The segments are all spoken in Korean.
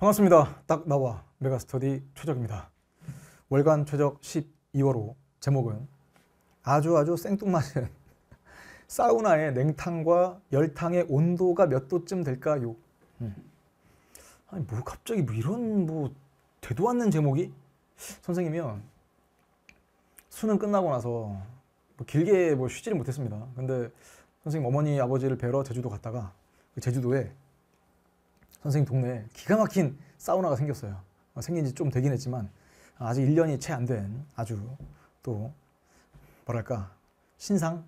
반갑습니다. 딱 나와 메가스터디 최적입니다. 월간 최적 12월호 제목은 아주 아주 생뚱맞은 사우나의 냉탕과 열탕의 온도가 몇 도쯤 될까요? 음. 아니 뭐 갑자기 뭐 이런 뭐 되도 않는 제목이 선생님이요 수능 끝나고 나서 뭐 길게 뭐 쉬지를 못했습니다. 근데 선생님 어머니 아버지를 뵈러 제주도 갔다가 그 제주도에 선생님 동네에 기가 막힌 사우나가 생겼어요. 어, 생긴 지 좀 되긴 했지만 아직 1년이 채 안 된 아주 또 뭐랄까 신상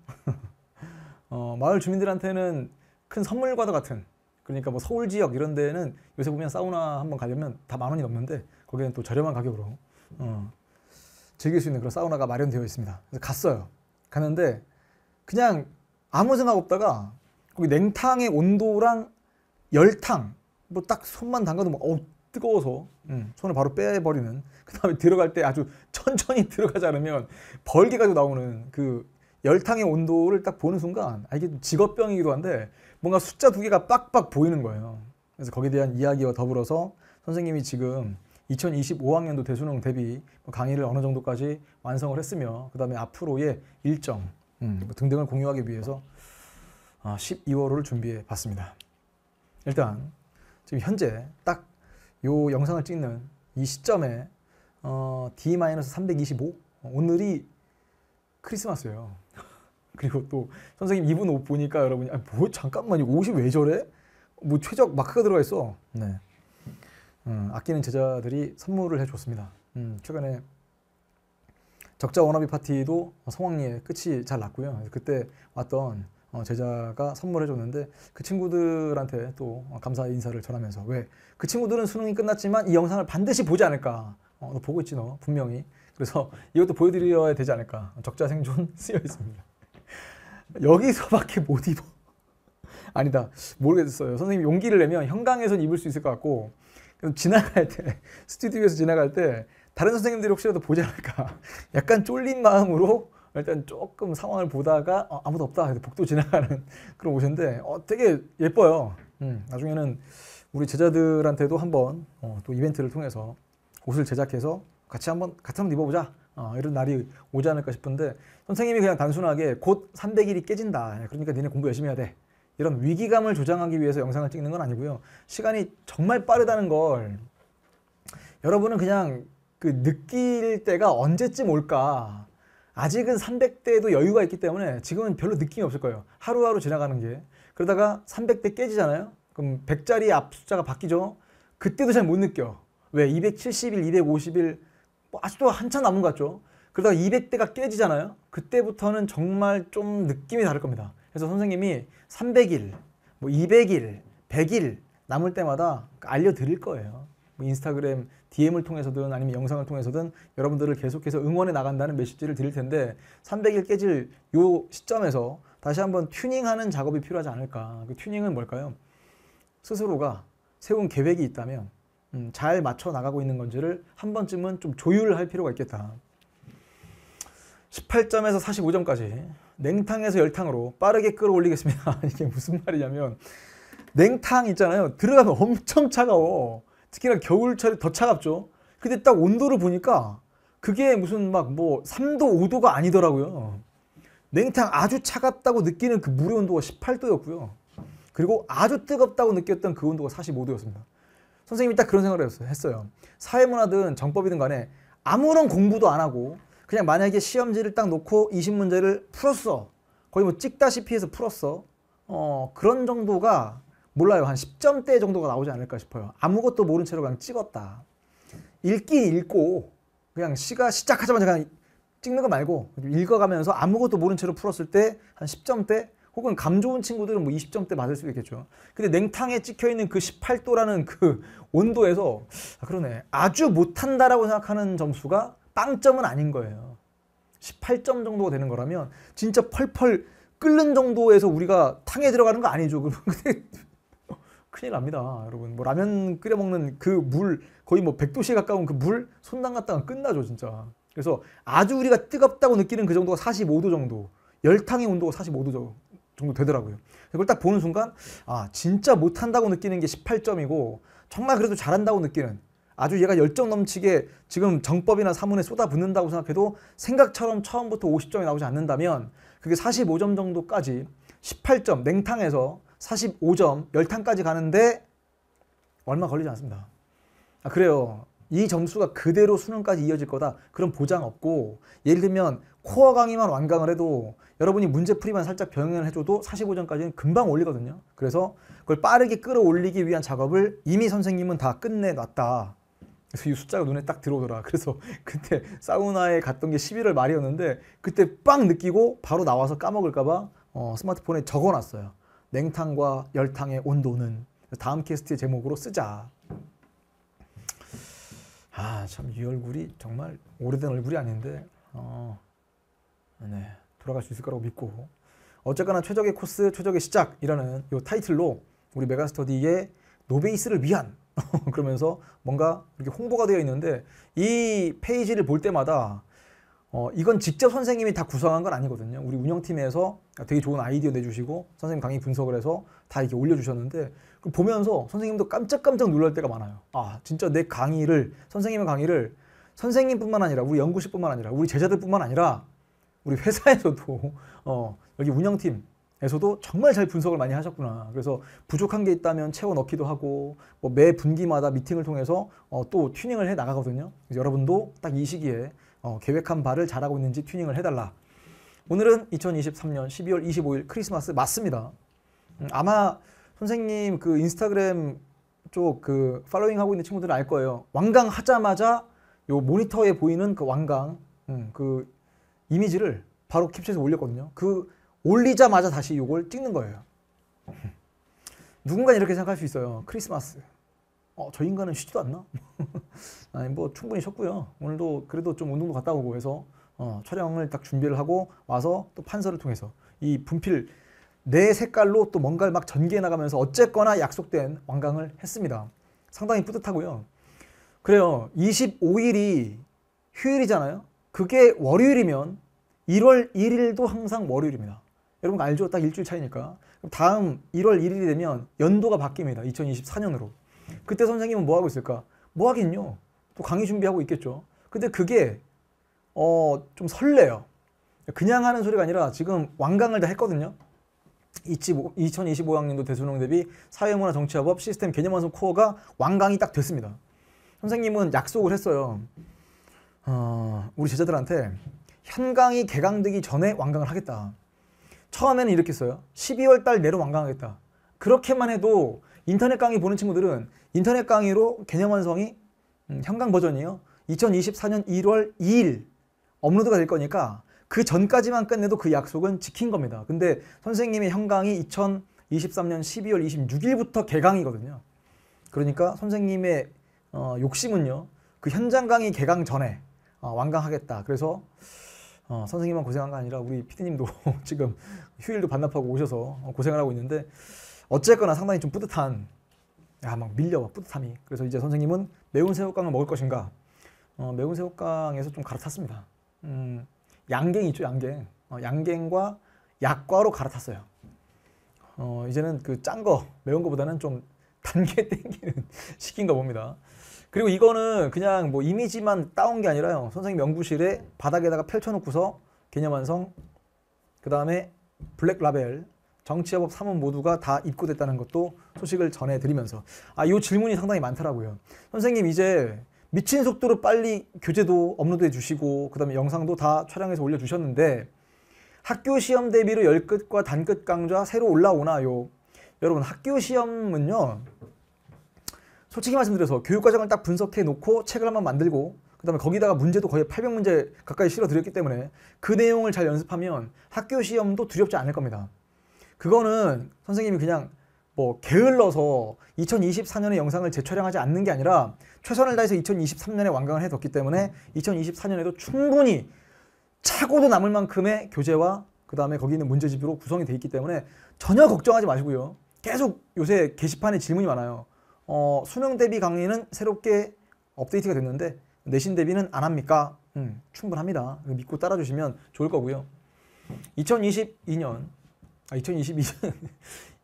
어, 마을 주민들한테는 큰 선물과도 같은 그러니까 뭐 서울 지역 이런 데는 요새 보면 사우나 한번 가려면 다 만 원이 넘는데 거기는 또 저렴한 가격으로 어, 즐길 수 있는 그런 사우나가 마련되어 있습니다. 그래서 갔어요. 갔는데 그냥 아무 생각 없다가 거기 냉탕의 온도랑 열탕 뭐딱 손만 담가도 막 어우 뜨거워서 음. 손을 바로 빼버리는 그 다음에 들어갈 때 아주 천천히 들어가지 않으면 벌기가 나오는 그 열탕의 온도를 딱 보는 순간 아 이게 직업병이기도 한데 뭔가 숫자 두 개가 빡빡 보이는 거예요 그래서 거기에 대한 이야기와 더불어서 선생님이 지금 2025학년도 대수능 대비 뭐 강의를 어느 정도까지 완성을 했으며 그 다음에 앞으로의 일정 음, 뭐 등등을 공유하기 위해서 12월호를 아, 준비해 봤습니다. 일단 지금 현재 딱 요 영상을 찍는 이 시점에 어, D-325 오늘이 크리스마스예요. 그리고 또 선생님 이분 옷 보니까 여러분이 아, 뭐 잠깐만 이 옷이 왜 저래? 뭐 최적 마크가 들어가 있어. 네. 음, 아끼는 제자들이 선물을 해줬습니다. 음, 최근에 적자 워너비 파티도 성황리에 끝이 잘 났고요. 그때 왔던 어, 제자가 선물해 줬는데 그 친구들한테 또 어, 감사 인사를 전하면서 왜 그 친구들은 수능이 끝났지만 이 영상을 반드시 보지 않을까 어, 너 보고 있지 너 분명히 그래서 이것도 보여드려야 되지 않을까 적자생존 쓰여 있습니다 여기서밖에 못 입어 아니다 모르겠어요 선생님 용기를 내면 현강에선 입을 수 있을 것 같고 지나갈 때 스튜디오에서 지나갈 때 다른 선생님들이 혹시라도 보지 않을까 약간 쫄린 마음으로 일단 조금 상황을 보다가 어, 아무도 없다 해서 복도 지나가는 그런 옷인데 어, 되게 예뻐요. 음, 나중에는 우리 제자들한테도 한번 어, 또 이벤트를 통해서 옷을 제작해서 같이 한번 같이 한번 입어보자 어, 이런 날이 오지 않을까 싶은데 선생님이 그냥 단순하게 곧 300일이 깨진다 예, 그러니까 니네 공부 열심히 해야 돼 이런 위기감을 조장하기 위해서 영상을 찍는 건 아니고요 시간이 정말 빠르다는 걸 여러분은 그냥 그 느낄 때가 언제쯤 올까 아직은 300대에도 여유가 있기 때문에 지금은 별로 느낌이 없을 거예요. 하루하루 지나가는 게. 그러다가 300대 깨지잖아요. 그럼 100짜리 앞 숫자가 바뀌죠. 그때도 잘 못 느껴. 왜? 270일, 250일 뭐 아직도 한참 남은 것 같죠. 그러다가 200대가 깨지잖아요. 그때부터는 정말 좀 느낌이 다를 겁니다. 그래서 선생님이 300일, 뭐 200일, 100일 남을 때마다 알려드릴 거예요. 뭐 인스타그램 DM을 통해서든 아니면 영상을 통해서든 여러분들을 계속해서 응원해 나간다는 메시지를 드릴 텐데 300일 깨질 요 시점에서 다시 한번 튜닝하는 작업이 필요하지 않을까. 그 튜닝은 뭘까요? 스스로가 세운 계획이 있다면 음, 잘 맞춰 나가고 있는 건지를 한 번쯤은 좀 조율할 필요가 있겠다. 18점에서 45점까지 냉탕에서 열탕으로 빠르게 끌어올리겠습니다. 이게 무슨 말이냐면 냉탕 있잖아요. 들어가면 엄청 차가워. 특히나 겨울철에 더 차갑죠. 근데 딱 온도를 보니까 그게 무슨 막 뭐 3도, 5도가 아니더라고요. 냉탕 아주 차갑다고 느끼는 그 물의 온도가 18도였고요. 그리고 아주 뜨겁다고 느꼈던 그 온도가 45도였습니다. 선생님이 딱 그런 생각을 했어요. 사회문화든 정법이든 간에 아무런 공부도 안 하고 그냥 만약에 시험지를 딱 놓고 20문제를 풀었어. 거의 뭐 찍다시피 해서 풀었어. 어, 그런 정도가 몰라요. 한 10점대 정도가 나오지 않을까 싶어요. 아무것도 모른 채로 그냥 찍었다. 읽긴 읽고 그냥 시가 시작하자마자 그냥 찍는 거 말고 읽어가면서 아무것도 모른 채로 풀었을 때 한 10점대 혹은 감 좋은 친구들은 뭐 20점대 맞을 수도 있겠죠. 근데 냉탕에 찍혀 있는 그 18도라는 그 온도에서 아 그러네. 아주 못한다라고 생각하는 점수가 빵점은 아닌 거예요. 18점 정도가 되는 거라면 진짜 펄펄 끓는 정도에서 우리가 탕에 들어가는 거 아니죠. 근데 큰일 납니다. 여러분 뭐 라면 끓여 먹는 그 물 거의 뭐 100도씨에 가까운 그 물 손 담갔다가 끝나죠 진짜. 그래서 아주 우리가 뜨겁다고 느끼는 그 정도가 45도 정도 열탕의 온도가 45도 정도 되더라고요. 그걸 딱 보는 순간 아 진짜 못한다고 느끼는 게 18점이고 정말 그래도 잘한다고 느끼는 아주 얘가 열정 넘치게 지금 정법이나 사문에 쏟아붓는다고 생각해도 생각처럼 처음부터 50점이 나오지 않는다면 그게 45점 정도까지 18점 냉탕에서 45점, 10탄까지 가는데 얼마 걸리지 않습니다. 아, 그래요. 이 점수가 그대로 수능까지 이어질 거다. 그런 보장 없고 예를 들면 코어 강의만 완강을 해도 여러분이 문제풀이만 살짝 병행을 해줘도 45점까지는 금방 올리거든요. 그래서 그걸 빠르게 끌어올리기 위한 작업을 이미 선생님은 다 끝내놨다. 그래서 이 숫자가 눈에 딱 들어오더라. 그래서 그때 사우나에 갔던 게 11월 말이었는데 그때 빵 느끼고 바로 나와서 까먹을까봐 어, 스마트폰에 적어놨어요. 냉탕과 열탕의 온도는 다음 캐스트의 제목으로 쓰자. 아, 참 이 얼굴이 정말 오래된 얼굴이 아닌데 어, 네, 돌아갈 수 있을 거라고 믿고 어쨌거나 최적의 코스, 최적의 시작이라는 이 타이틀로 우리 메가스터디의 노베이스를 위한 그러면서 뭔가 이렇게 홍보가 되어 있는데 이 페이지를 볼 때마다 어, 이건 직접 선생님이 다 구성한 건 아니거든요. 우리 운영팀에서 그러니까 되게 좋은 아이디어 내주시고 선생님 강의 분석을 해서 다 이렇게 올려주셨는데 보면서 선생님도 깜짝깜짝 놀랄 때가 많아요. 아 진짜 내 강의를 선생님의 강의를 선생님뿐만 아니라 우리 연구실뿐만 아니라 우리 제자들뿐만 아니라 우리 회사에서도 어, 여기 운영팀 에서도 정말 잘 분석을 많이 하셨구나. 그래서 부족한 게 있다면 채워 넣기도 하고 뭐매 분기마다 미팅을 통해서 어, 또 튜닝을 해 나가거든요. 여러분도 딱 이 시기에 어, 계획한 바를 잘하고 있는지 튜닝을 해달라. 오늘은 2023년 12월 25일 크리스마스 맞습니다. 음, 아마 선생님 그 인스타그램 쪽 그 팔로잉 하고 있는 친구들은 알 거예요. 왕강 하자마자 요 모니터에 보이는 그 왕강 음, 그 이미지를 바로 캡처해서 올렸거든요. 그 올리자마자 다시 이걸 찍는 거예요. 누군가 이렇게 생각할 수 있어요. 크리스마스. 어, 저 인간은 쉬지도 않나? 아니, 뭐, 충분히 쉬었고요. 오늘도 그래도 좀 운동도 갔다 오고 해서, 어, 촬영을 딱 준비를 하고 와서 또 판서를 통해서 이 분필 내 색깔로 또 뭔가를 막 전개해 나가면서 어쨌거나 약속된 완강을 했습니다. 상당히 뿌듯하고요. 그래요. 25일이 휴일이잖아요. 그게 월요일이면 1월 1일도 항상 월요일입니다. 여러분 알죠? 딱 일주일 차이니까. 그럼 다음 1월 1일이 되면 연도가 바뀝니다. 2024년으로. 그때 선생님은 뭐 하고 있을까? 뭐 하긴요. 또 강의 준비하고 있겠죠. 근데 그게 어, 좀 설레요. 그냥 하는 소리가 아니라 지금 완강을다 했거든요. 2 0 2 5학년도 대수능 대비 사회문화 정치화법 시스템 개념 완성 코어가 완강이딱 됐습니다. 선생님은 약속을 했어요. 어, 우리 제자들한테 현강이 개강되기 전에 완강을 하겠다. 처음에는 이렇게 써요. 12월 달 내로 완강하겠다 그렇게만 해도 인터넷 강의 보는 친구들은 인터넷 강의로 개념 완성이 음, 현강 버전이에요. 2024년 1월 2일 업로드가 될 거니까 그 전까지만 끝내도 그 약속은 지킨 겁니다. 근데 선생님의 현강이 2023년 12월 26일부터 개강이거든요. 그러니까 선생님의 어, 욕심은요. 그 현장 강의 개강 전에 어, 완강하겠다. 그래서 어, 선생님만 고생한 거 아니라 우리 피디님도 지금 휴일도 반납하고 오셔서 고생을 하고 있는데 어쨌거나 상당히 좀 뿌듯한 야막 밀려 뿌듯함이 그래서 이제 선생님은 매운 새우깡을 먹을 것인가 어, 매운 새우깡에서 좀 갈아탔습니다 음, 양갱 있죠 양갱 어, 양갱과 약과로 갈아탔어요 어, 이제는 그 짠거 매운 거보다는 좀 단게 땡기는 시킨가 봅니다 그리고 이거는 그냥 뭐 이미지만 따온 게 아니라요 선생님 연구실에 바닥에다가 펼쳐놓고서 개념 완성 그 다음에 블랙 라벨 정치협업 3원 모두가 다 입고됐다는 것도 소식을 전해드리면서 아, 이 질문이 상당히 많더라고요. 선생님 이제 미친 속도로 빨리 교재도 업로드해 주시고 그 다음에 영상도 다 촬영해서 올려주셨는데 학교 시험 대비로 열끝과 단끝 강좌 새로 올라오나요? 여러분 학교 시험은요 솔직히 말씀드려서 교육과정을 딱 분석해 놓고 책을 한번 만들고 그 다음에 거기다가 문제도 거의 800문제 가까이 실어드렸기 때문에 그 내용을 잘 연습하면 학교 시험도 두렵지 않을 겁니다. 그거는 선생님이 그냥 뭐 게을러서 2024년에 영상을 재촬영하지 않는 게 아니라 최선을 다해서 2023년에 완강을 해뒀기 때문에 2024년에도 충분히 차고도 남을 만큼의 교재와 그 다음에 거기 있는 문제집으로 구성이 돼 있기 때문에 전혀 걱정하지 마시고요. 계속 요새 게시판에 질문이 많아요. 어, 수능 대비 강의는 새롭게 업데이트가 됐는데 내신 대비는 안 합니까? 음, 충분합니다. 믿고 따라주시면 좋을 거고요. 2022년 아, 2022년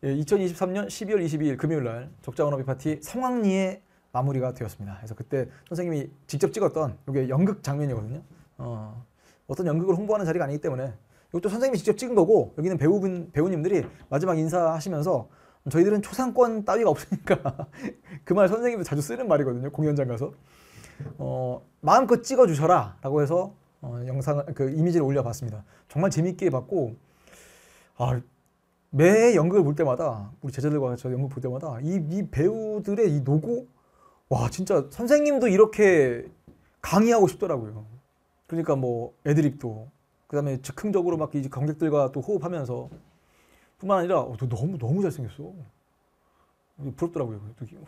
예, 2023년 12월 22일 금요일 날 적자원업이 파티 성황리에 마무리가 되었습니다. 그래서 그때 선생님이 직접 찍었던 이게 연극 장면이거든요. 어, 어떤 연극을 홍보하는 자리가 아니기 때문에 이것도 선생님이 직접 찍은 거고 여기는 배우분 배우님들이 마지막 인사하시면서 저희들은 초상권 따위가 없으니까 그 말 선생님도 자주 쓰는 말이거든요. 공연장 가서 어, 마음껏 찍어 주셔라라고 해서 어, 영상그 이미지를 올려봤습니다. 정말 재밌게 봤고 아, 매 연극을 볼 때마다 우리 제자들과 저 연극 볼 때마다 이, 이 배우들의 이 노고 와 진짜 선생님도 이렇게 강의하고 싶더라고요. 그러니까 뭐 애드립도 그다음에 즉흥적으로 막 이제 관객들과 또 호흡하면서 뿐만 아니라 어, 너 너무 너무 잘생겼어. 부럽더라고요.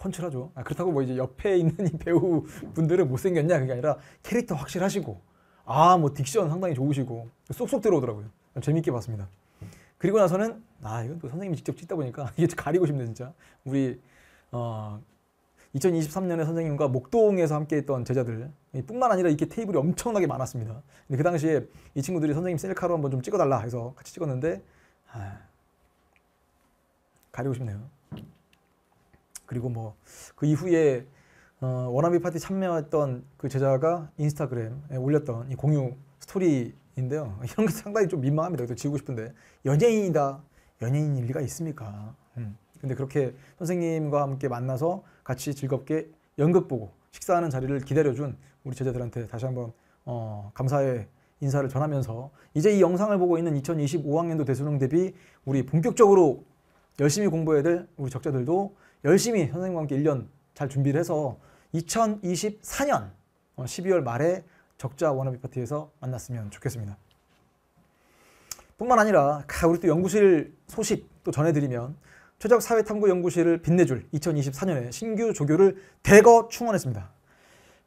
훤칠하죠. 아, 그렇다고 뭐 이제 옆에 있는 이 배우 분들은 못생겼냐 그게 아니라 캐릭터 확실하시고 아 뭐 딕션 상당히 좋으시고 쏙쏙 들어오더라고요. 재밌게 봤습니다. 그리고 나서는 아 이건 또 선생님이 직접 찍다 보니까 이게 가리고 싶네 진짜. 우리 어 2023년에 선생님과 목동에서 함께했던 제자들 뿐만 아니라 이렇게 테이블이 엄청나게 많았습니다. 근데 그 당시에 이 친구들이 선생님 셀카로 한번 좀 찍어달라 해서 같이 찍었는데 아, 가리고 싶네요. 그리고 뭐 그 이후에 어, 원나비 파티 참여했던 그 제자가 인스타그램에 올렸던 이 공유 스토리 인데요. 이런 게 상당히 좀 민망합니다. 또 지우고 싶은데 연예인이다. 연예인일 리가 있습니까? 음. 근데 그렇게 선생님과 함께 만나서 같이 즐겁게 연극 보고 식사하는 자리를 기다려준 우리 제자들한테 다시 한번 어, 감사의 인사를 전하면서 이제 이 영상을 보고 있는 2025학년도 대수능 대비 우리 본격적으로 열심히 공부해야 될 우리 적자들도 열심히 선생님과 함께 1년 잘 준비를 해서 2024년 12월 어, 말에 적자 워너비 파티에서 만났으면 좋겠습니다. 뿐만 아니라 우리 또 연구실 소식 또 전해드리면 최적 사회탐구 연구실을 빛내줄 2024년에 신규 조교를 대거 충원했습니다.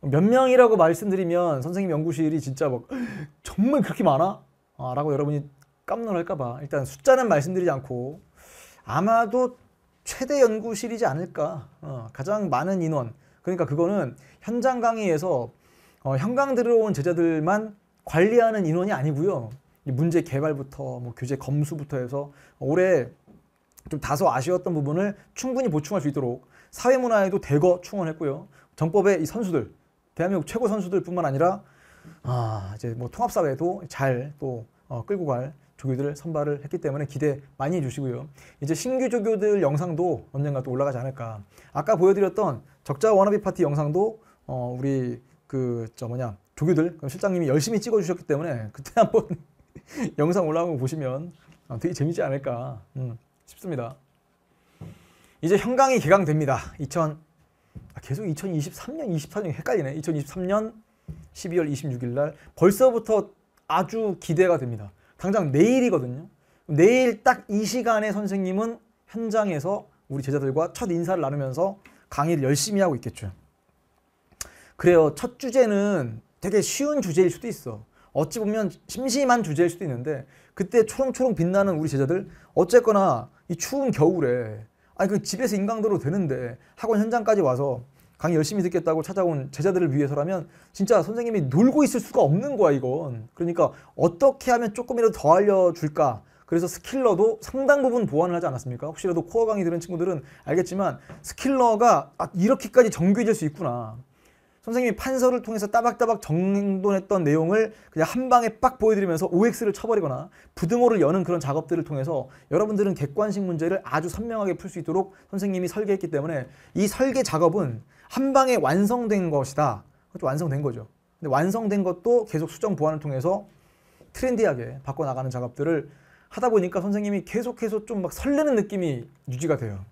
몇 명이라고 말씀드리면 선생님 연구실이 진짜 막 뭐, 정말 그렇게 많아? 아, 라고 여러분이 깜놀할까봐 일단 숫자는 말씀드리지 않고 아마도 최대 연구실이지 않을까 어, 가장 많은 인원 그러니까 그거는 현장 강의에서 어, 현강 들어온 제자들만 관리하는 인원이 아니고요. 문제 개발부터 뭐 교재 검수부터 해서 올해 좀 다소 아쉬웠던 부분을 충분히 보충할 수 있도록 사회문화에도 대거 충원했고요. 정법의 이 선수들, 대한민국 최고 선수들뿐만 아니라 아 이제 뭐 통합사회도 잘또 어, 끌고 갈 조교들을 선발을 했기 때문에 기대 많이 해주시고요. 이제 신규 조교들 영상도 언젠가 또 올라가지 않을까. 아까 보여드렸던 적자 워너비 파티 영상도 어, 우리 그저 뭐냐 조교들 그럼 실장님이 열심히 찍어주셨기 때문에 그때 한번 영상 올라오고 보시면 아, 되게 재밌지 않을까 음, 싶습니다. 이제 현강이 개강됩니다. 2000 아, 계속 2023년 24년 헷갈리네. 2023년 12월 26일 날 벌써부터 아주 기대가 됩니다. 당장 내일이거든요. 내일 딱 이 시간에 선생님은 현장에서 우리 제자들과 첫 인사를 나누면서 강의를 열심히 하고 있겠죠. 그래요. 첫 주제는 되게 쉬운 주제일 수도 있어. 어찌 보면 심심한 주제일 수도 있는데 그때 초롱초롱 빛나는 우리 제자들 어쨌거나 이 추운 겨울에 아니 그 집에서 인강도로 되는데 학원 현장까지 와서 강의 열심히 듣겠다고 찾아온 제자들을 위해서라면 진짜 선생님이 놀고 있을 수가 없는 거야 이건 그러니까 어떻게 하면 조금이라도 더 알려줄까 그래서 스킬러도 상당 부분 보완을 하지 않았습니까? 혹시라도 코어 강의 들은 친구들은 알겠지만 스킬러가 아, 이렇게까지 정교해질 수 있구나 선생님이 판서를 통해서 따박따박 정돈했던 내용을 그냥 한 방에 빡 보여드리면서 OX를 쳐버리거나 부등호를 여는 그런 작업들을 통해서 여러분들은 객관식 문제를 아주 선명하게 풀 수 있도록 선생님이 설계했기 때문에 이 설계 작업은 한 방에 완성된 것이다. 완성된 거죠. 근데 완성된 것도 계속 수정 보완을 통해서 트렌디하게 바꿔나가는 작업들을 하다 보니까 선생님이 계속해서 좀 막 설레는 느낌이 유지가 돼요.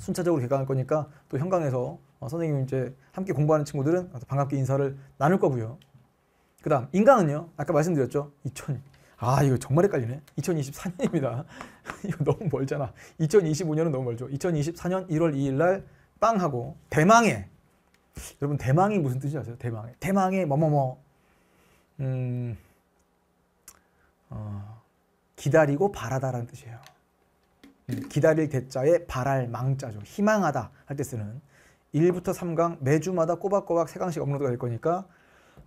순차적으로 개강할 거니까 또 현강에서 어, 선생님 이제 함께 공부하는 친구들은 반갑게 인사를 나눌 거고요. 그다음 인강은요. 아까 말씀드렸죠. 2000. 아 이거 정말 헷갈리네. 2024년입니다. 이거 너무 멀잖아. 2025년은 너무 멀죠. 2024년 1월 2일 날 빵하고 대망의 여러분 대망이 무슨 뜻이 아세요? 대망의 대망의 뭐뭐뭐 음, 어, 기다리고 바라다라는 뜻이에요. 음, 기다릴 대자에 바랄 망자죠. 희망하다 할 때 쓰는 1부터 3강 매주마다 꼬박꼬박 3강씩 업로드가 될 거니까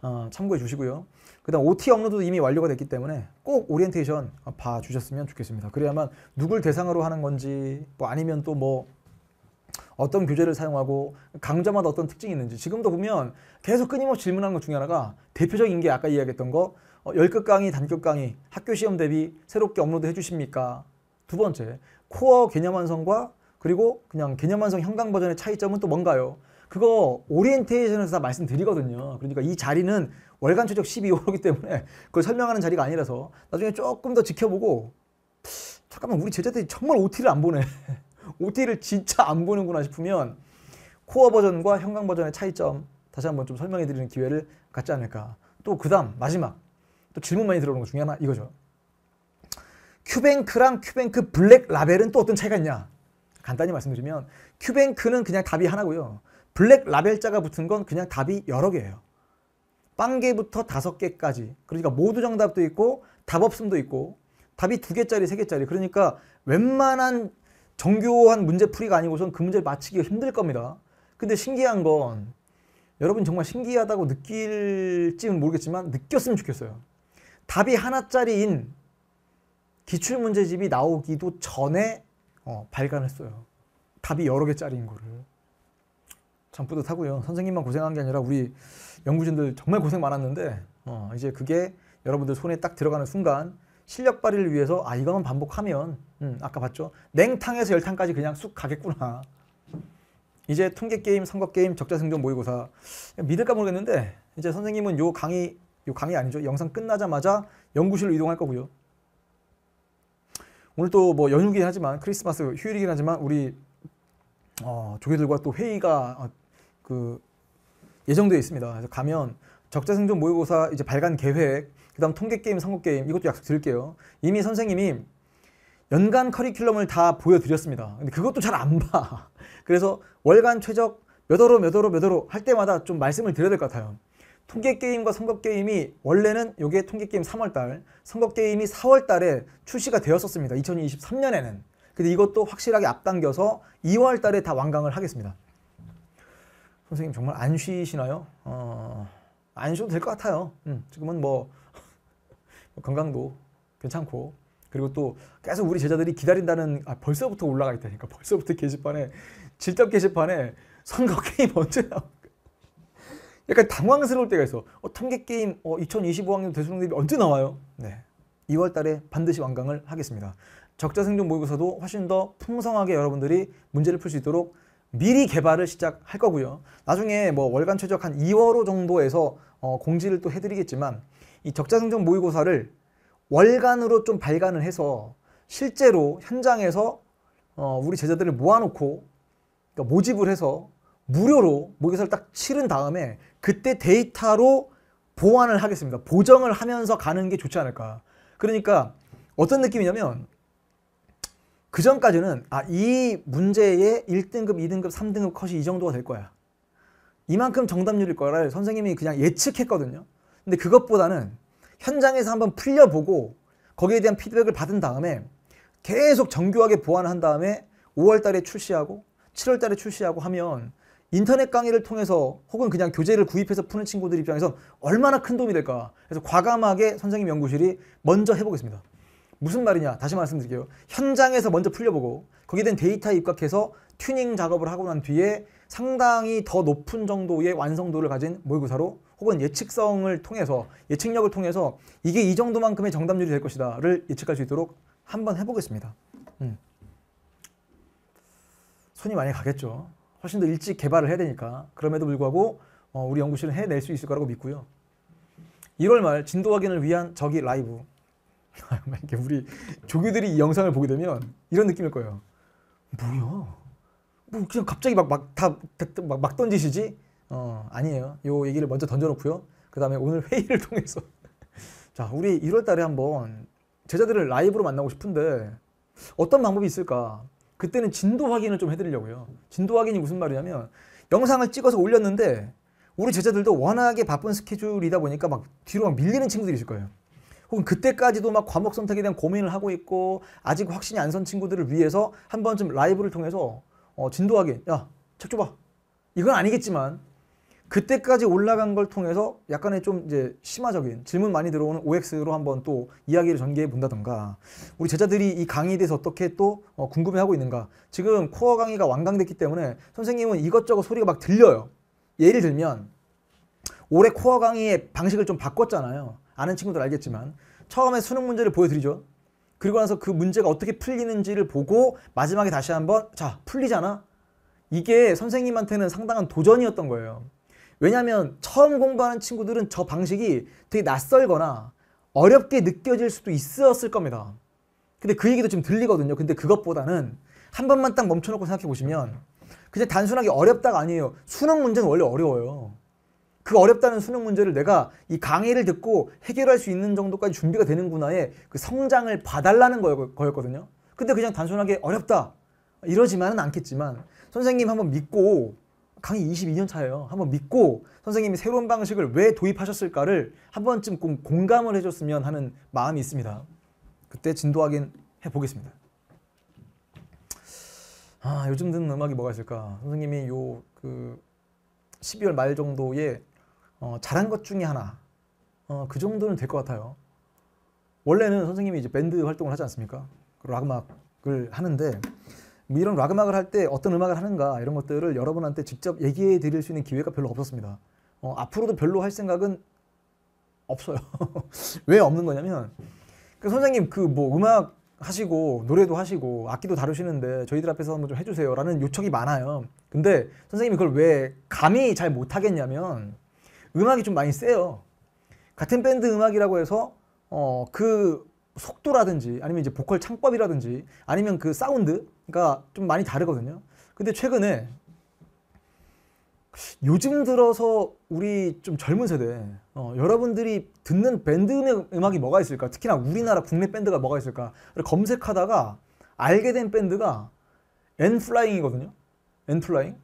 어, 참고해 주시고요. 그 다음 OT 업로드도 이미 완료가 됐기 때문에 꼭 오리엔테이션 어, 봐주셨으면 좋겠습니다. 그래야만 누굴 대상으로 하는 건지 뭐 아니면 또 뭐 어떤 교재를 사용하고 강좌마다 어떤 특징이 있는지 지금도 보면 계속 끊임없이 질문하는 것 중에 하나가 대표적인 게 아까 이야기했던 거 어, 0급 강의, 단급 강의, 학교 시험 대비 새롭게 업로드 해주십니까? 두 번째, 코어 개념 완성과 그리고 그냥 개념 완성 형광 버전의 차이점은 또 뭔가요? 그거 오리엔테이션에서 다 말씀드리거든요. 그러니까 이 자리는 월간 최적 12호이기 때문에 그걸 설명하는 자리가 아니라서 나중에 조금 더 지켜보고 잠깐만 우리 제자들이 정말 OT를 안 보네. OT를 진짜 안 보는구나 싶으면 코어 버전과 형광 버전의 차이점 다시 한번 좀 설명해 드리는 기회를 갖지 않을까. 또그 다음 마지막 또 질문 많이 들어오는 거 중에 하나 이거죠. 큐뱅크랑 큐뱅크 블랙 라벨은 또 어떤 차이가 있냐? 간단히 말씀드리면 큐뱅크는 그냥 답이 하나고요. 블랙 라벨자가 붙은 건 그냥 답이 여러 개예요. 빵개부터 다섯 개까지. 그러니까 모두 정답도 있고 답 없음도 있고 답이 두 개짜리, 세 개짜리. 그러니까 웬만한 정교한 문제풀이가 아니고선 그 문제를 맞히기가 힘들 겁니다. 근데 신기한 건 여러분 정말 신기하다고 느낄지는 모르겠지만 느꼈으면 좋겠어요. 답이 하나짜리인 기출문제집이 나오기도 전에 어, 발간했어요. 답이 여러 개짜리인 거를. 참 뿌듯하고요. 선생님만 고생한 게 아니라 우리 연구진들 정말 고생 많았는데 어, 이제 그게 여러분들 손에 딱 들어가는 순간 실력 발휘를 위해서 아 이거만 반복하면 음, 아까 봤죠? 냉탕에서 열탕까지 그냥 쑥 가겠구나. 이제 통계 게임, 선거 게임, 적자 생존 모의고사 믿을까 모르겠는데 이제 선생님은 요 강의 요 강의 아니죠? 영상 끝나자마자 연구실로 이동할 거고요. 오늘 또 뭐 연휴긴 하지만 크리스마스 휴일이긴 하지만 우리 어, 조교들과 또 회의가 어, 그 예정되어 있습니다. 그래서 가면 적자생존 모의고사 이제 발간 계획, 그다음 통계 게임, 선거 게임 이것도 약속 드릴게요. 이미 선생님이 연간 커리큘럼을 다 보여드렸습니다. 근데 그것도 잘 안 봐. 그래서 월간 최적 몇 호로 몇 호로 몇 호로 할 때마다 좀 말씀을 드려야 될 것 같아요. 통계게임과 선거게임이 원래는 요게 통계게임 3월달, 선거게임이 4월달에 출시가 되었었습니다. 2023년에는. 근데 이것도 확실하게 앞당겨서 2월달에 다 완강을 하겠습니다. 선생님 정말 안 쉬시나요? 어, 안 쉬어도 될 것 같아요. 음, 지금은 뭐 건강도 괜찮고 그리고 또 계속 우리 제자들이 기다린다는 아, 벌써부터 올라가 있다니까 벌써부터 게시판에 질적 게시판에 선거 게임 언제 나와 약간 당황스러울 때가 있어. 어, 통계게임 어, 2025학년 대수능 대비 언제 나와요? 네. 2월 달에 반드시 완강을 하겠습니다. 적자 생존 모의고사도 훨씬 더 풍성하게 여러분들이 문제를 풀 수 있도록 미리 개발을 시작할 거고요. 나중에 뭐 월간 최적 한 2월호 정도에서 어, 공지를 또 해드리겠지만 이 적자 생존 모의고사를 월간으로 좀 발간을 해서 실제로 현장에서 어, 우리 제자들을 모아놓고 그러니까 모집을 해서 무료로 모의고사를 딱 치른 다음에 그때 데이터로 보완을 하겠습니다. 보정을 하면서 가는 게 좋지 않을까. 그러니까 어떤 느낌이냐면 그 전까지는 아, 이문제에 1등급, 2등급, 3등급 컷이 이 정도가 될 거야. 이만큼 정답률일 거를 선생님이 그냥 예측했거든요. 근데 그것보다는 현장에서 한번 풀려보고 거기에 대한 피드백을 받은 다음에 계속 정교하게 보완한 을 다음에 5월 달에 출시하고 7월 달에 출시하고 하면 인터넷 강의를 통해서 혹은 그냥 교재를 구입해서 푸는 친구들 입장에서 얼마나 큰 도움이 될까 그래서 과감하게 선생님 연구실이 먼저 해보겠습니다 무슨 말이냐 다시 말씀드릴게요 현장에서 먼저 풀려보고 거기에 대한 데이터 에 입각해서 튜닝 작업을 하고 난 뒤에 상당히 더 높은 정도의 완성도를 가진 모의고사로 혹은 예측성을 통해서 예측력을 통해서 이게 이 정도만큼의 정답률이 될 것이다 를 예측할 수 있도록 한번 해보겠습니다 음. 손이 많이 가겠죠 훨씬 더 일찍 개발을 해야 되니까 그럼에도 불구하고 어, 우리 연구실은 해낼 수 있을 거라고 믿고요. 1월 말 진도 확인을 위한 저기 라이브 이게 렇 우리 조교들이 이 영상을 보게 되면 이런 느낌일 거예요. 뭐야? 뭐 그냥 갑자기 막 막 다 막, 막 던지시지? 어 아니에요. 요 얘기를 먼저 던져놓고요. 그 다음에 오늘 회의를 통해서 자 우리 1월달에 한번 제자들을 라이브로 만나고 싶은데 어떤 방법이 있을까? 그때는 진도 확인을 좀 해드리려고요. 진도 확인이 무슨 말이냐면 영상을 찍어서 올렸는데 우리 제자들도 워낙에 바쁜 스케줄이다 보니까 막 뒤로 막 밀리는 친구들이 있을 거예요. 혹은 그때까지도 막 과목 선택에 대한 고민을 하고 있고 아직 확신이 안 선 친구들을 위해서 한 번쯤 라이브를 통해서 어, 진도 확인, 야, 책 줘봐. 이건 아니겠지만 그때까지 올라간 걸 통해서 약간의 좀 이제 심화적인 질문 많이 들어오는 OX로 한번 또 이야기를 전개해 본다던가 우리 제자들이 이 강의에 대해서 어떻게 또어 궁금해하고 있는가 지금 코어 강의가 완강됐기 때문에 선생님은 이것저것 소리가 막 들려요 예를 들면 올해 코어 강의의 방식을 좀 바꿨잖아요 아는 친구들 알겠지만 처음에 수능 문제를 보여드리죠 그리고 나서 그 문제가 어떻게 풀리는지를 보고 마지막에 다시 한번 자 풀리잖아 이게 선생님한테는 상당한 도전이었던 거예요 왜냐하면 처음 공부하는 친구들은 저 방식이 되게 낯설거나 어렵게 느껴질 수도 있었을 겁니다. 근데 그 얘기도 지금 들리거든요. 근데 그것보다는 한 번만 딱 멈춰놓고 생각해 보시면 그냥 단순하게 어렵다가 아니에요. 수능 문제는 원래 어려워요. 그 어렵다는 수능 문제를 내가 이 강의를 듣고 해결할 수 있는 정도까지 준비가 되는구나의 그 성장을 봐달라는 거였거든요. 근데 그냥 단순하게 어렵다 이러지만은 않겠지만 선생님 한번 믿고 강의 22년 차예요. 한번 믿고 선생님이 새로운 방식을 왜 도입하셨을까를 한 번쯤 꼭 공감을 해줬으면 하는 마음이 있습니다. 그때 진도 확인 해보겠습니다. 아 요즘 듣는 음악이 뭐가 있을까? 선생님이 요 그 12월 말 정도에 어, 잘한 것 중에 하나 어, 그 정도는 될 것 같아요. 원래는 선생님이 이제 밴드 활동을 하지 않습니까? 그 락음악을 하는데 뭐 이런 락 음악을 할 때 어떤 음악을 하는가 이런 것들을 여러분한테 직접 얘기해 드릴 수 있는 기회가 별로 없었습니다. 어, 앞으로도 별로 할 생각은 없어요. 왜 없는 거냐면 그 선생님 그 뭐 음악 하시고 노래도 하시고 악기도 다루시는데 저희들 앞에서 한번 좀 해주세요라는 요청이 많아요. 근데 선생님이 그걸 왜 감히 잘 못하겠냐면 음악이 좀 많이 세요. 같은 밴드 음악이라고 해서 어, 그 속도라든지 아니면 이제 보컬 창법이라든지 아니면 그 사운드가 그러니까 좀 많이 다르거든요. 근데 최근에 요즘 들어서 우리 좀 젊은 세대 어, 여러분들이 듣는 밴드 음악이 뭐가 있을까 특히나 우리나라 국내 밴드가 뭐가 있을까 검색하다가 알게 된 밴드가 엔플라잉이거든요 엔플라잉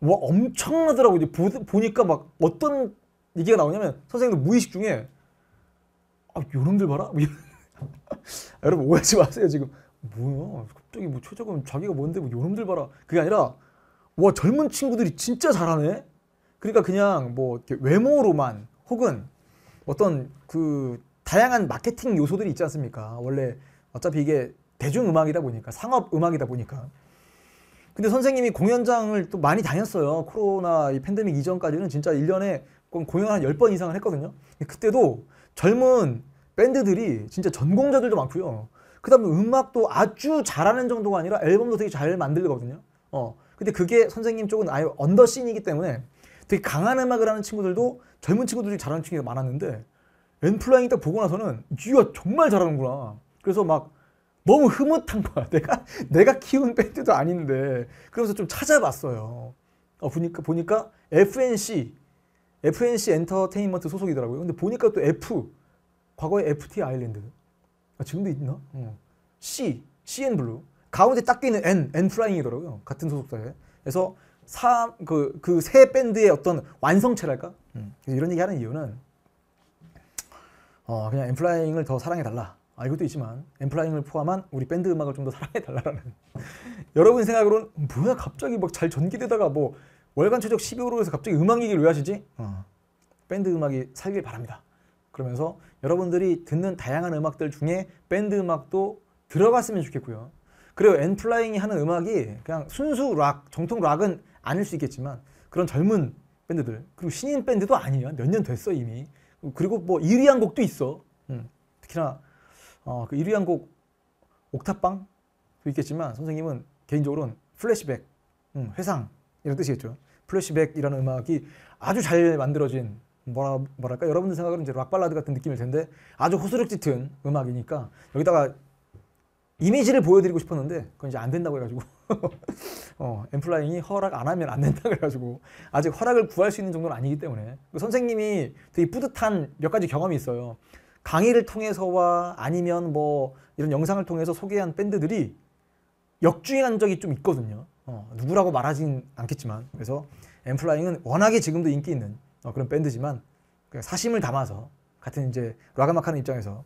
와 엄청나더라고 이제 보, 보니까 막 어떤 얘기가 나오냐면 선생님도 무의식 중에 아 요놈들 봐라 뭐 여러분 오해하지 마세요 지금 뭐야 갑자기 뭐 최저금 자기가 뭔데 뭐 요놈들 봐라 그게 아니라 와 젊은 친구들이 진짜 잘하네 그러니까 그냥 뭐 외모로만 혹은 어떤 그 다양한 마케팅 요소들이 있지 않습니까 원래 어차피 이게 대중음악이다 보니까 상업음악이다 보니까 근데 선생님이 공연장을 또 많이 다녔어요 코로나 이 팬데믹 이전까지는 진짜 1년에 공연 한 10번 이상을 했거든요 그때도 젊은 밴드들이 진짜 전공자들도 많고요. 그다음에 음악도 아주 잘하는 정도가 아니라 앨범도 되게 잘 만들거든요. 어. 근데 그게 선생님 쪽은 아예 언더씬이기 때문에 되게 강한 음악을 하는 친구들도 젊은 친구들이 잘하는 친구가 많았는데 엔플라잉 딱 보고 나서는 이야 정말 잘하는구나. 그래서 막 너무 흐뭇한 거야. 내가 내가 키운 밴드도 아닌데 그래서 좀 찾아봤어요. 어, 보니까 보니까 FNC FNC 엔터테인먼트 소속이더라고요. 근데 보니까 또 F 과거에 FT 아일랜드 아, 지금도 있나? 어. C, CN 블루 가운데 딱 끼는 N, N 프라잉이더라고요. 같은 소속사에. 그래서 그그 그 세 밴드의 어떤 완성체랄까? 음. 이런 얘기 하는 이유는 어, 그냥 엠플라잉을 더 사랑해 달라. 아, 이것도 있지만 엠플라잉을 포함한 우리 밴드 음악을 좀 더 사랑해 달라라는 여러분 생각으로 뭐야 갑자기 막 잘 전기되다가 뭐 월간 최적 1 2호서 갑자기 음악 얘기를 왜 하시지? 어. 밴드 음악이 살길 바랍니다. 그러면서 여러분들이 듣는 다양한 음악들 중에 밴드 음악도 들어갔으면 좋겠고요. 그리고 엔플라잉이 하는 음악이 그냥 순수 락, 정통 락은 아닐 수 있겠지만 그런 젊은 밴드들 그리고 신인 밴드도 아니에요. 몇년 됐어 이미. 그리고 뭐 1위한 곡도 있어. 음, 특히나 어, 그 1위한 곡 옥탑방도 있겠지만 선생님은 개인적으로는 플래시백, 음, 회상 이런 뜻이겠죠. 플래시백이라는 음악이 아주 잘 만들어진 뭐라 뭐랄까 여러분들 생각으로 이제 락 발라드 같은 느낌일 텐데 아주 호소력 짙은 음악이니까 여기다가 이미지를 보여드리고 싶었는데 그건 이제 안 된다고 해가지고 어, 엠플라잉이 허락 안 하면 안 된다 그래가지고 아직 허락을 구할 수 있는 정도는 아니기 때문에 그 선생님이 되게 뿌듯한 몇 가지 경험이 있어요 강의를 통해서와 아니면 뭐 이런 영상을 통해서 소개한 밴드들이 역주행한 적이 좀 있거든요 어, 누구라고 말하진 않겠지만 그래서 엠플라잉은 워낙에 지금도 인기 있는 어, 그런 밴드지만 그냥 사심을 담아서 같은 이제 락가마하는 입장에서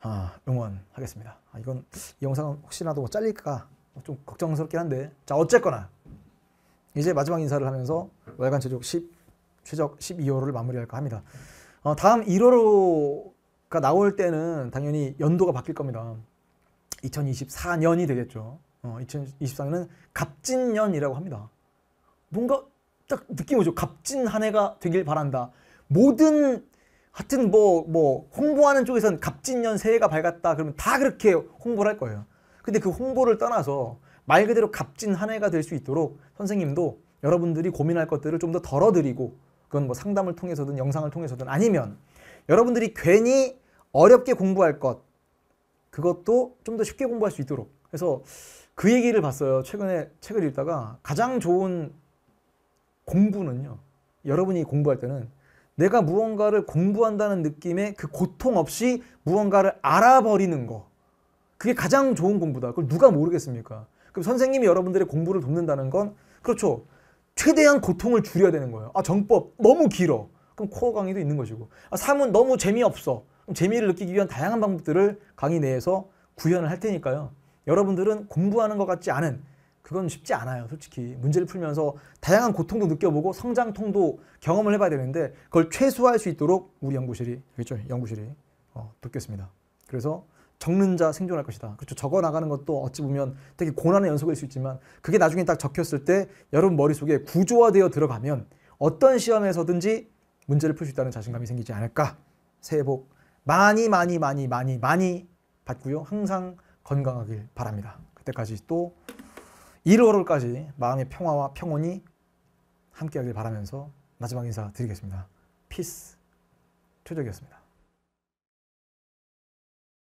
아, 응원하겠습니다. 아, 이건 이 영상은 혹시라도 뭐 잘릴까 좀 걱정스럽긴 한데 자 어쨌거나 이제 마지막 인사를 하면서 월간 제작 10 최적 12호를 마무리할까 합니다. 어, 다음 1호로가 나올 때는 당연히 연도가 바뀔 겁니다. 2024년이 되겠죠. 어, 2024년은 갑진년이라고 합니다. 뭔가 딱 느낌 오죠. 값진 한 해가 되길 바란다. 모든 하여튼 뭐뭐 뭐 홍보하는 쪽에서는 값진 년 새해가 밝았다 그러면 다 그렇게 홍보를 할 거예요. 근데 그 홍보를 떠나서 말 그대로 값진 한 해가 될 수 있도록 선생님도 여러분들이 고민할 것들을 좀 더 덜어드리고 그건 뭐 상담을 통해서든 영상을 통해서든 아니면 여러분들이 괜히 어렵게 공부할 것 그것도 좀 더 쉽게 공부할 수 있도록 그래서 그 얘기를 봤어요 최근에 책을 읽다가 가장 좋은 공부는요. 여러분이 공부할 때는 내가 무언가를 공부한다는 느낌의 그 고통 없이 무언가를 알아버리는 거. 그게 가장 좋은 공부다. 그걸 누가 모르겠습니까? 그럼 선생님이 여러분들의 공부를 돕는다는 건 그렇죠. 최대한 고통을 줄여야 되는 거예요. 아, 정법 너무 길어. 그럼 코어 강의도 있는 것이고. 아, 삶은 너무 재미없어. 그럼 재미를 느끼기 위한 다양한 방법들을 강의 내에서 구현을 할 테니까요. 여러분들은 공부하는 것 같지 않은 그건 쉽지 않아요. 솔직히 문제를 풀면서 다양한 고통도 느껴보고 성장통도 경험을 해봐야 되는데 그걸 최소화할 수 있도록 우리 연구실이 그렇죠 연구실이 어, 돕겠습니다. 그래서 적는 자 생존할 것이다. 그렇죠. 적어 나가는 것도 어찌 보면 되게 고난의 연속일 수 있지만 그게 나중에 딱 적혔을 때 여러분 머릿속에 구조화되어 들어가면 어떤 시험에서든지 문제를 풀 수 있다는 자신감이 생기지 않을까. 새해 복 많이 많이 많이 많이 많이 받고요. 항상 건강하길 바랍니다. 그때까지 또 1월월까지 마음의 평화와 평온이 함께하길 바라면서 마지막 인사 드리겠습니다. 피스 최적이었습니다.